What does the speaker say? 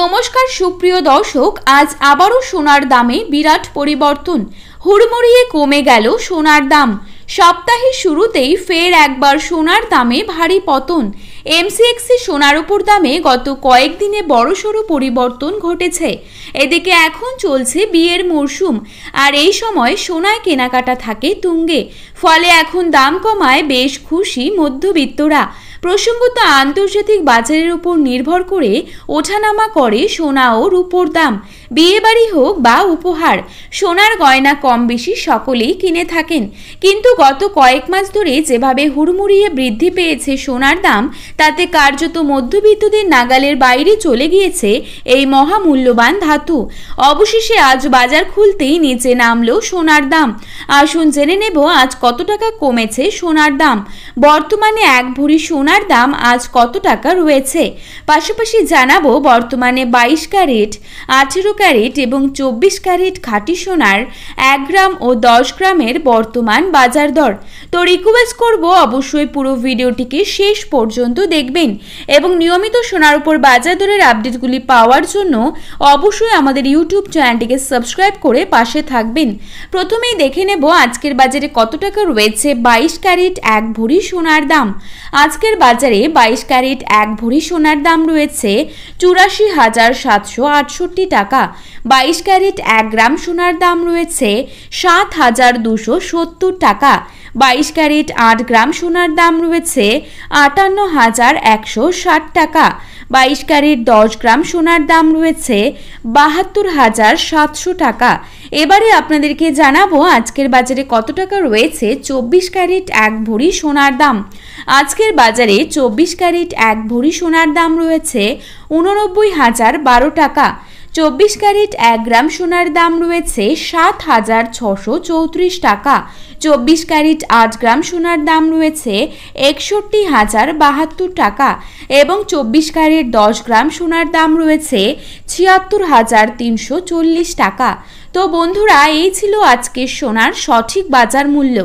নমস্কার সুপ্রিয় দর্শক আজ আবারও সোনার দামে বিরাট পরিবর্তন হুড়মুড়িয়ে কমে গেল সোনার দাম সপ্তাহের শুরুতেই ফের একবার সোনার দামে ভারী পতন এমসিএক্সি সোনার উপর দামে গত কয়েকদিনে বড়সড় পরিবর্তন ঘটেছে এদিকে এখন চলছে বিয়ের মরশুম আর এই সময় সোনায় কেনাকাটা থাকে তুঙ্গে ফলে এখন দাম কমায় বেশ খুশি মধ্যবিত্তরা প্রসঙ্গত আন্তর্জাতিক বাজারের উপর নির্ভর করে ওঠানামা করে সোনা ও রূপোর দাম বিয়েবাড়ি হোক বা উপহার সোনার গয়না কম বেশি সকলেই কিনে থাকেন কিন্তু গত কয়েক মাস ধরে যেভাবে হুড়মুড়িয়ে বৃদ্ধি পেয়েছে সোনার দাম তাতে কার্যত মধ্যবিত্তদের নাগালের বাইরে চলে গিয়েছে এই মহামূল্যবান ধাতু অবশেষে আজ বাজার খুলতেই নিচে নামলো সোনার দাম আসুন জেনে নেব আজ কত টাকা কমেছে সোনার দাম বর্তমানে এক ভরি সোনা সোনার দাম আজ কত টাকা রয়েছে পাশাপাশি জানাবো বর্তমানে বাইশ ক্যারেট আঠেরো ক্যারেট এবং চব্বিশ ক্যারেট খাঁটি সোনার এক গ্রাম ও দশ গ্রামের বর্তমান বাজার দর তো রিকোয়েস্ট করব অবশ্যই পুরো ভিডিওটিকে শেষ পর্যন্ত দেখবেন এবং নিয়মিত সোনার উপর বাজার দরের আপডেটগুলি পাওয়ার জন্য অবশ্যই আমাদের ইউটিউব চ্যানেলটিকে সাবস্ক্রাইব করে পাশে থাকবেন প্রথমেই দেখে নেব আজকের বাজারে কত টাকা রয়েছে বাইশ ক্যারেট এক ভরি সোনার দাম আজকের বাজারে বাইশ ক্যারেট এক ভরি সোনার দাম রয়েছে চুরাশি হাজার সাতশো আটষট্টি টাকা বাইশ ক্যারেট এক গ্রাম সোনার দাম রয়েছে সাত হাজার দুশো সত্তর টাকা বাইশ ক্যারেট আট গ্রাম সোনার দাম রয়েছে আটান্ন হাজার একশো ষাট টাকা বাইশ ক্যারেট দশ গ্রাম সোনার দাম রয়েছে বাহাত্তর হাজার সাতশো টাকা এবারে আপনাদেরকে জানাবো আজকের বাজারে কত টাকা রয়েছে চব্বিশ ক্যারেট এক ভরি সোনার দাম আজকের বাজারে বাজারে চব্বিশ ক্যারেট এক ভরি সোনার দাম রয়েছে উননব্বই হাজার বারো টাকা চব্বিশ ক্যারেট এক গ্রাম সোনার দাম রয়েছে সাত হাজার ছশো চৌত্রিশ টাকা চব্বিশ ক্যারেট আট গ্রাম সোনার দাম রয়েছে একষট্টি হাজার বাহাত্তর টাকা এবং চব্বিশ ক্যারেট দশ গ্রাম সোনার দাম রয়েছে ছিয়াত্তর হাজার তিনশো চল্লিশ টাকা তো বন্ধুরা এই ছিল আজকের সোনার সঠিক বাজার মূল্য